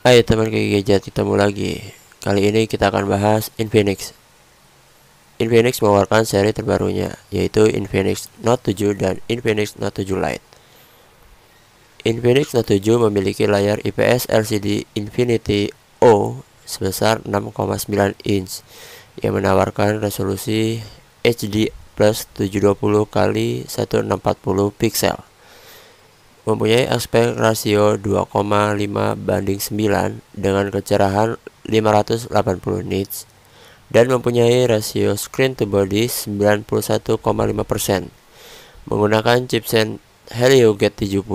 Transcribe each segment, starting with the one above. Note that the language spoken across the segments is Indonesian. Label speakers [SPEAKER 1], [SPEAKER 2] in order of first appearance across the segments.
[SPEAKER 1] Hai teman Kiki Gadget, ketemu lagi. Kali ini kita akan bahas Infinix. Infinix mengeluarkan seri terbarunya, yaitu Infinix Note 7 dan Infinix Note 7 Lite. Infinix Note 7 memiliki layar IPS LCD Infinity O sebesar 6,9 inch yang menawarkan resolusi HD plus 720 x 1640 pixel mempunyai aspek rasio 2,5 banding 9 dengan kecerahan 580 nits dan mempunyai rasio screen to body 91,5% menggunakan chipset Helio g 70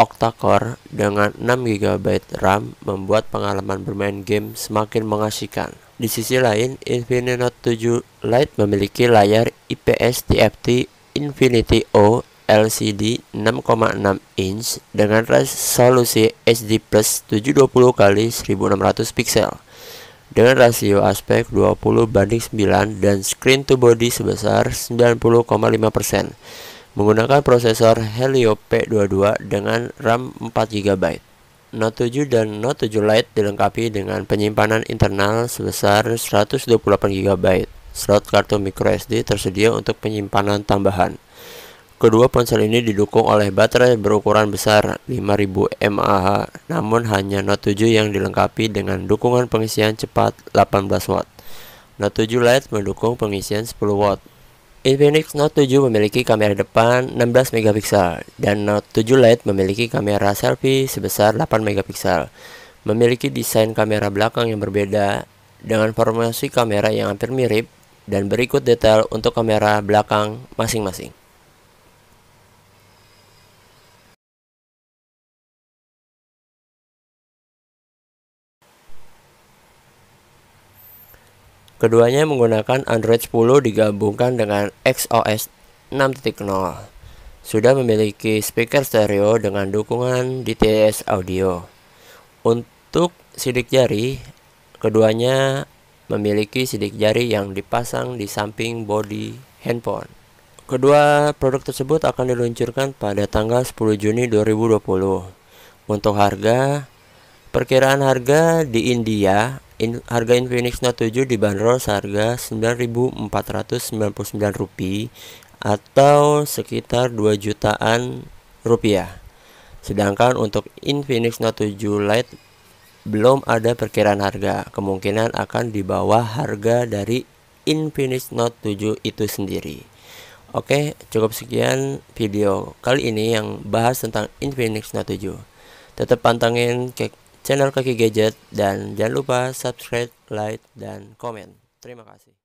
[SPEAKER 1] octa-core dengan 6 GB RAM membuat pengalaman bermain game semakin mengasyikan. Di sisi lain, Infinity Note 7 Lite memiliki layar IPS TFT Infinity O LCD 6,6 inch dengan resolusi HD plus 720 x 1600 pixel dengan rasio aspek 20 banding 9 dan screen to body sebesar 90,5% menggunakan prosesor Helio P22 dengan RAM 4GB. Note 7 dan Note 7 Lite dilengkapi dengan penyimpanan internal sebesar 128GB. Slot kartu microSD tersedia untuk penyimpanan tambahan. Kedua ponsel ini didukung oleh baterai berukuran besar 5000 mAh, namun hanya Note 7 yang dilengkapi dengan dukungan pengisian cepat 18 w Note 7 Lite mendukung pengisian 10 w Infinix Note 7 memiliki kamera depan 16 megapiksel dan Note 7 Lite memiliki kamera selfie sebesar 8 megapiksel. Memiliki desain kamera belakang yang berbeda dengan formasi kamera yang hampir mirip dan berikut detail untuk kamera belakang masing-masing. Keduanya menggunakan Android 10 digabungkan dengan XOS 6.0. Sudah memiliki speaker stereo dengan dukungan DTS audio. Untuk sidik jari, keduanya memiliki sidik jari yang dipasang di samping body handphone. Kedua produk tersebut akan diluncurkan pada tanggal 10 Juni 2020. Untuk harga, perkiraan harga di India in, harga Infinix Note 7 dibanderol seharga Rp9.499 atau sekitar 2 jutaan rupiah. Sedangkan untuk Infinix Note 7 Lite belum ada perkiraan harga, kemungkinan akan di bawah harga dari Infinix Note 7 itu sendiri. Oke, cukup sekian video kali ini yang bahas tentang Infinix Note 7. Tetap pantengin ke channel Kaki Gadget dan jangan lupa subscribe, like, dan komen. Terima kasih.